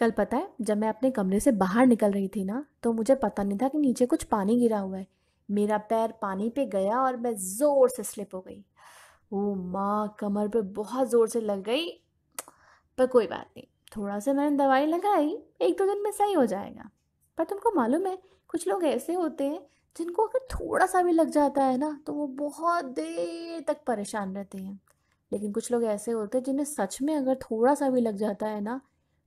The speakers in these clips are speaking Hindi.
कल पता है जब मैं अपने कमरे से बाहर निकल रही थी ना तो मुझे पता नहीं था कि नीचे कुछ पानी गिरा हुआ है मेरा पैर पानी पे गया और मैं ज़ोर से स्लिप हो गई ओ माँ कमर पे बहुत ज़ोर से लग गई पर कोई बात नहीं थोड़ा सा मैंने दवाई लगाई एक दो दिन में सही हो जाएगा पर तुमको मालूम है कुछ लोग ऐसे होते हैं जिनको अगर थोड़ा सा भी लग जाता है ना तो वो बहुत देर तक परेशान रहते हैं लेकिन कुछ लोग ऐसे होते हैं जिन्हें सच में अगर थोड़ा सा भी लग जाता है ना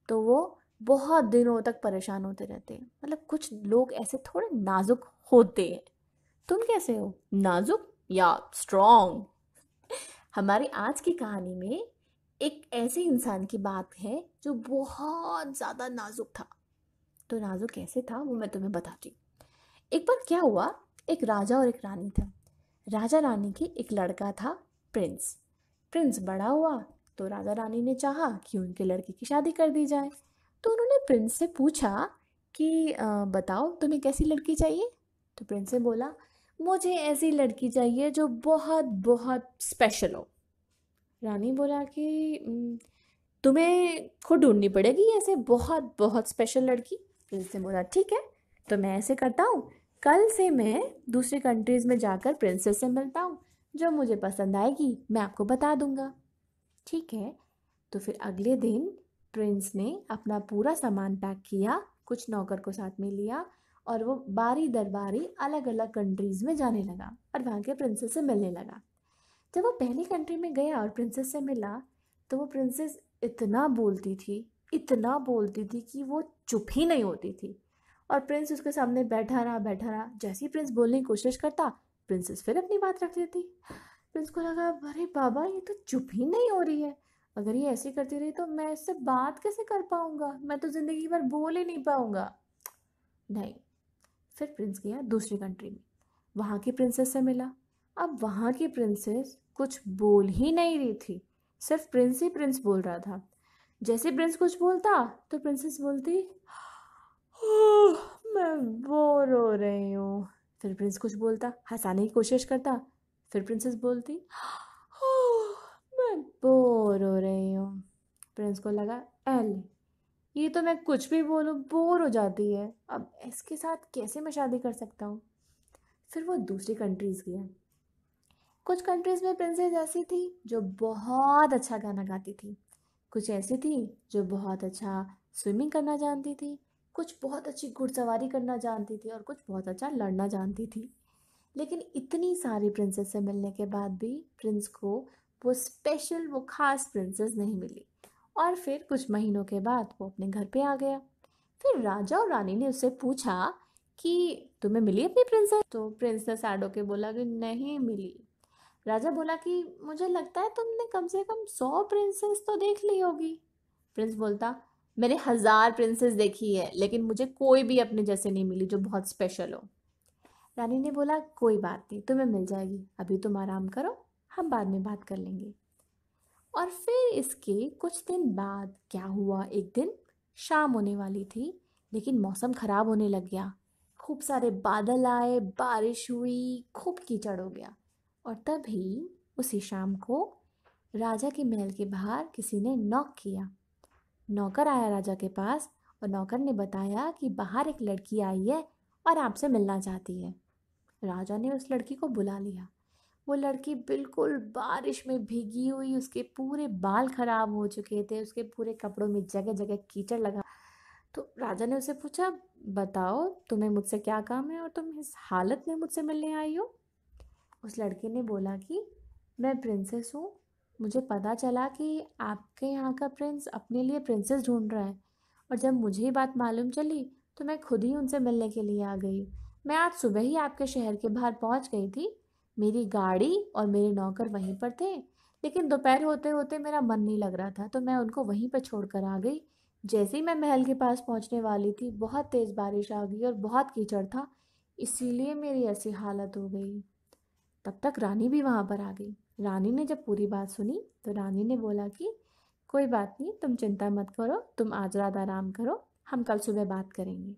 तो वो बहुत दिनों तक परेशान होते रहते हैं मतलब कुछ लोग ऐसे थोड़े नाजुक होते हैं तुम कैसे हो नाजुक या स्ट्रॉन्ग हमारी आज की कहानी में एक ऐसे इंसान की बात है जो बहुत ज़्यादा नाजुक था तो नाजुक कैसे था वो मैं तुम्हें बताती हूँ एक बार क्या हुआ एक राजा और एक रानी था राजा रानी के एक लड़का था प्रिंस प्रिंस बड़ा हुआ तो राजा रानी ने चाहा कि उनके लड़के की शादी कर दी जाए तो उन्होंने प्रिंस से पूछा कि बताओ तुम्हें कैसी लड़की चाहिए तो प्रिंस ने बोला मुझे ऐसी लड़की चाहिए जो बहुत बहुत स्पेशल हो रानी बोला कि तुम्हें खुद ढूंढनी पड़ेगी ऐसे बहुत बहुत स्पेशल लड़की प्रिंस ने बोला ठीक है तो मैं ऐसे करता हूँ कल से मैं दूसरे कंट्रीज़ में जाकर प्रिंसेस से मिलता हूँ जो मुझे पसंद आएगी मैं आपको बता दूँगा ठीक है तो फिर अगले दिन प्रिंस ने अपना पूरा सामान पैक किया कुछ नौकर को साथ में लिया और वो बारी दर बारी अलग अलग कंट्रीज़ में जाने लगा और वहाँ के प्रिंसेस से मिलने लगा जब वो पहली कंट्री में गया और प्रिंसेस से मिला तो वो प्रिंसेस इतना बोलती थी इतना बोलती थी कि वो चुप ही नहीं होती थी और प्रिंस उसके सामने बैठा रहा बैठा रहा जैसे ही प्रिंस बोलने की कोशिश करता प्रिंसेस फिर अपनी बात रख लेती प्रिंस को लगा अरे बाबा ये तो चुप ही नहीं हो रही है अगर ये ऐसे करती रही तो मैं इससे बात कैसे कर पाऊंगा मैं तो ज़िंदगी भर बोल ही नहीं पाऊंगा नहीं फिर प्रिंस गया दूसरी कंट्री में वहाँ की प्रिंसेस से मिला अब वहाँ की प्रिंसेस कुछ बोल ही नहीं रही थी सिर्फ प्रिंस ही प्रिंस बोल रहा था जैसे प्रिंस कुछ बोलता तो प्रिंसेस बोलती मैं बोर हो रही हूँ फिर प्रिंस कुछ बोलता हंसाने की कोशिश करता फिर प्रिंसेस बोलती बोर हो रही हूँ प्रिंस को लगा एल ये तो मैं कुछ भी बोलूँ बोर हो जाती है अब इसके साथ कैसे मैं शादी कर सकता हूँ फिर वो दूसरी कंट्रीज़ गया कुछ कंट्रीज़ में प्रिंसेस ऐसी थी जो बहुत अच्छा गाना गाती थी कुछ ऐसी थी जो बहुत अच्छा स्विमिंग करना जानती थी कुछ बहुत अच्छी घुड़सवारी करना जानती थी और कुछ बहुत अच्छा लड़ना जानती थी लेकिन इतनी सारी प्रिंसेस से मिलने के बाद भी प्रिंस को वो स्पेशल वो ख़ास प्रिंसेस नहीं मिली और फिर कुछ महीनों के बाद वो अपने घर पे आ गया फिर राजा और रानी ने उससे पूछा कि तुम्हें मिली अपनी प्रिंसेस तो प्रिंसेस एडो के बोला कि नहीं मिली राजा बोला कि मुझे लगता है तुमने कम से कम सौ प्रिंसेस तो देख ली होगी प्रिंस बोलता मैंने हज़ार प्रिंसेस देखी है लेकिन मुझे कोई भी अपने जैसे नहीं मिली जो बहुत स्पेशल हो रानी ने बोला कोई बात नहीं तुम्हें मिल जाएगी अभी तुम आराम करो हम बाद में बात कर लेंगे और फिर इसके कुछ दिन बाद क्या हुआ एक दिन शाम होने वाली थी लेकिन मौसम ख़राब होने लग गया खूब सारे बादल आए बारिश हुई खूब कीचड़ हो गया और तभी उसी शाम को राजा के महल के बाहर किसी ने नॉक किया नौकर आया राजा के पास और नौकर ने बताया कि बाहर एक लड़की आई है और आपसे मिलना चाहती है राजा ने उस लड़की को बुला लिया वो लड़की बिल्कुल बारिश में भीगी हुई उसके पूरे बाल खराब हो चुके थे उसके पूरे कपड़ों में जगह जगह कीचड़ लगा तो राजा ने उसे पूछा बताओ तुम्हें मुझसे क्या काम है और तुम इस हालत में मुझसे मिलने आई हो उस लड़के ने बोला कि मैं प्रिंसेस हूँ मुझे पता चला कि आपके यहाँ का प्रिंस अपने लिए प्रिंसेस ढूंढ रहा है और जब मुझे बात मालूम चली तो मैं खुद ही उनसे मिलने के लिए आ गई मैं आज सुबह ही आपके शहर के बाहर पहुँच गई थी मेरी गाड़ी और मेरे नौकर वहीं पर थे लेकिन दोपहर होते होते मेरा मन नहीं लग रहा था तो मैं उनको वहीं पर छोड़कर आ गई जैसे ही मैं महल के पास पहुंचने वाली थी बहुत तेज़ बारिश आ गई और बहुत कीचड़ था इसीलिए मेरी ऐसी हालत हो गई तब तक रानी भी वहाँ पर आ गई रानी ने जब पूरी बात सुनी तो रानी ने बोला कि कोई बात नहीं तुम चिंता मत करो तुम आज रात आराम करो हम कल सुबह बात करेंगे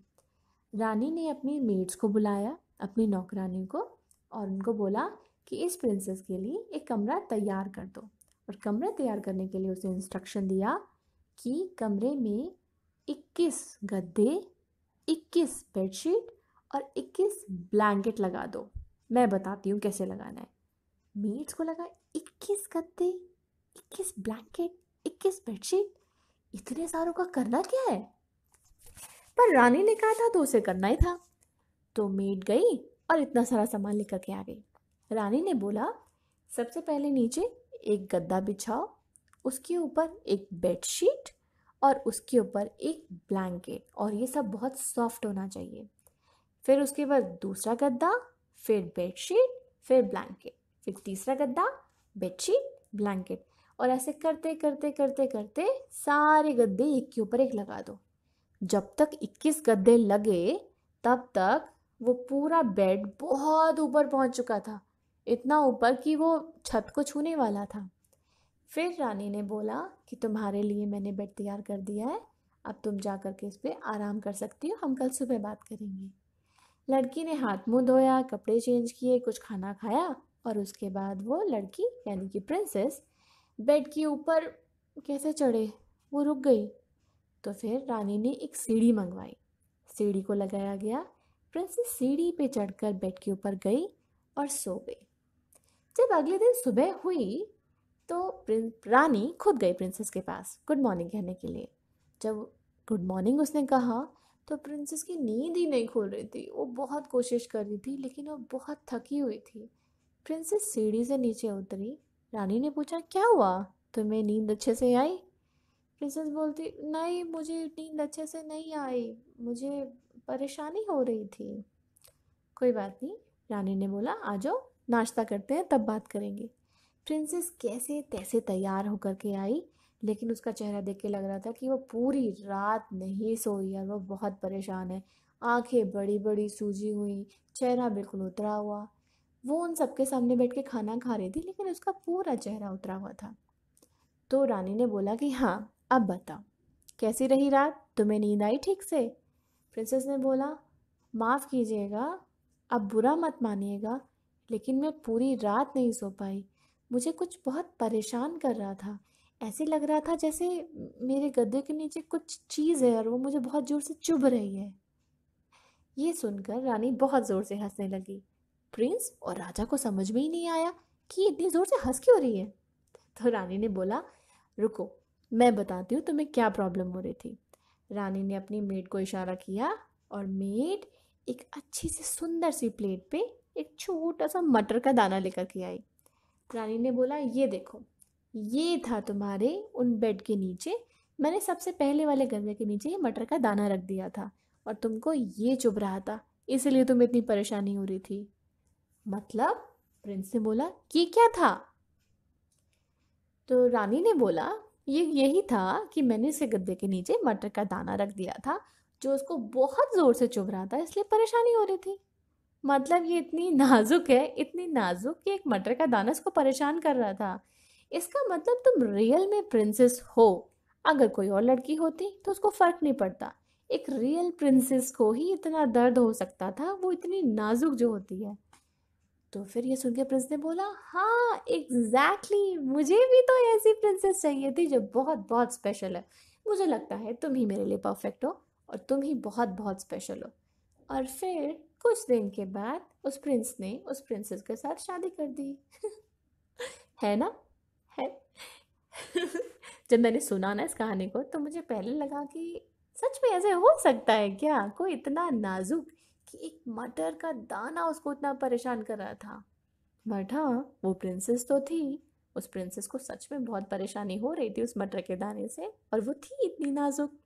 रानी ने अपनी मेड्स को बुलाया अपनी नौकरानी को और उनको बोला कि इस प्रिंसेस के लिए एक कमरा तैयार कर दो और कमरा तैयार करने के लिए उसे इंस्ट्रक्शन दिया कि कमरे में 21 गद्दे 21 बेडशीट और 21 ब्लैंकेट लगा दो मैं बताती हूँ कैसे लगाना है मेड्स को लगा 21 गद्दे 21 ब्लैंकेट 21 बेडशीट इतने सारों का करना क्या है पर रानी ने कहा था तो उसे करना ही था तो मेड गई और इतना सारा सामान लेकर के आ गई रानी ने बोला सबसे पहले नीचे एक गद्दा बिछाओ उसके ऊपर एक बेडशीट और उसके ऊपर एक ब्लैंकेट और ये सब बहुत सॉफ्ट होना चाहिए फिर उसके बाद दूसरा गद्दा फिर बेडशीट फिर ब्लैंकेट फिर तीसरा गद्दा बेडशीट ब्लैंकेट और ऐसे करते करते करते करते सारे गद्दे एक के ऊपर एक लगा दो जब तक 21 गद्दे लगे तब तक वो पूरा बेड बहुत ऊपर पहुंच चुका था इतना ऊपर कि वो छत को छूने वाला था फिर रानी ने बोला कि तुम्हारे लिए मैंने बेड तैयार कर दिया है अब तुम जा कर के इस पर आराम कर सकती हो हम कल सुबह बात करेंगे लड़की ने हाथ मुंह धोया कपड़े चेंज किए कुछ खाना खाया और उसके बाद वो लड़की यानी कि प्रिंसेस बेड के ऊपर कैसे चढ़े वो रुक गई तो फिर रानी ने एक सीढ़ी मंगवाई सीढ़ी को लगाया गया प्रिंसेस सीढ़ी पे चढ़कर बेड के ऊपर गई और सो गई जब अगले दिन सुबह हुई तो रानी खुद गई प्रिंसेस के पास गुड मॉर्निंग कहने के लिए जब गुड मॉर्निंग उसने कहा तो प्रिंसेस की नींद ही नहीं खुल रही थी वो बहुत कोशिश कर रही थी लेकिन वो बहुत थकी हुई थी प्रिंसेस सीढ़ी से नीचे उतरी रानी ने पूछा क्या हुआ तुम्हें नींद अच्छे से आई प्रिंसेस बोलती नहीं मुझे नींद अच्छे से नहीं आई मुझे परेशानी हो रही थी कोई बात नहीं रानी ने बोला आ जाओ नाश्ता करते हैं तब बात करेंगे प्रिंसेस कैसे तैसे तैयार होकर के आई लेकिन उसका चेहरा देख के लग रहा था कि वो पूरी रात नहीं सोई और वो बहुत परेशान है आंखें बड़ी बड़ी सूजी हुई चेहरा बिल्कुल उतरा हुआ वो उन सबके सामने बैठ के खाना खा रही थी लेकिन उसका पूरा चेहरा उतरा हुआ था तो रानी ने बोला कि हाँ अब बताओ कैसी रही रात तुम्हें नींद आई ठीक से प्रिंसेस ने बोला माफ़ कीजिएगा अब बुरा मत मानिएगा लेकिन मैं पूरी रात नहीं सो पाई मुझे कुछ बहुत परेशान कर रहा था ऐसे लग रहा था जैसे मेरे गद्दे के नीचे कुछ चीज़ है और वो मुझे बहुत ज़ोर से चुभ रही है ये सुनकर रानी बहुत ज़ोर से हंसने लगी प्रिंस और राजा को समझ में ही नहीं आया कि इतनी ज़ोर से हंस क्यों रही है तो रानी ने बोला रुको मैं बताती हूँ तुम्हें क्या प्रॉब्लम हो रही थी रानी ने अपनी मेड को इशारा किया और मेड एक अच्छी सी सुंदर सी प्लेट पे एक छोटा सा मटर का दाना लेकर के आई रानी ने बोला ये देखो ये था तुम्हारे उन बेड के नीचे मैंने सबसे पहले वाले गमले के नीचे ये मटर का दाना रख दिया था और तुमको ये चुभ रहा था इसलिए तुम इतनी परेशानी हो रही थी मतलब प्रिंस ने बोला ये क्या था तो रानी ने बोला ये यही था कि मैंने इसे गद्दे के नीचे मटर का दाना रख दिया था जो उसको बहुत ज़ोर से चुभ रहा था इसलिए परेशानी हो रही थी मतलब ये इतनी नाजुक है इतनी नाजुक कि एक मटर का दाना इसको परेशान कर रहा था इसका मतलब तुम रियल में प्रिंसेस हो अगर कोई और लड़की होती तो उसको फ़र्क नहीं पड़ता एक रियल प्रिंसेस को ही इतना दर्द हो सकता था वो इतनी नाजुक जो होती है तो फिर ये सुन के प्रिंस ने बोला हाँ एग्जैक्टली exactly, मुझे भी तो ऐसी प्रिंसेस चाहिए थी जो बहुत बहुत स्पेशल है मुझे लगता है तुम ही मेरे लिए परफेक्ट हो और तुम ही बहुत बहुत स्पेशल हो और फिर कुछ दिन के बाद उस प्रिंस ने उस प्रिंसेस के साथ शादी कर दी है ना है जब मैंने सुना ना इस कहानी को तो मुझे पहले लगा कि सच में ऐसे हो सकता है क्या कोई इतना नाजुक कि एक मटर का दाना उसको इतना परेशान कर रहा था बट हाँ वो प्रिंसेस तो थी उस प्रिंसेस को सच में बहुत परेशानी हो रही थी उस मटर के दाने से और वो थी इतनी नाजुक